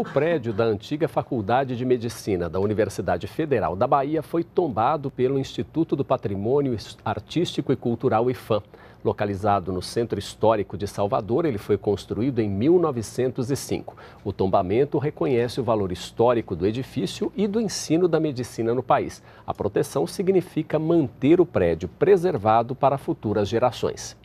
O prédio da antiga Faculdade de Medicina da Universidade Federal da Bahia foi tombado pelo Instituto do Patrimônio Artístico e Cultural IFAM. Localizado no Centro Histórico de Salvador, ele foi construído em 1905. O tombamento reconhece o valor histórico do edifício e do ensino da medicina no país. A proteção significa manter o prédio preservado para futuras gerações.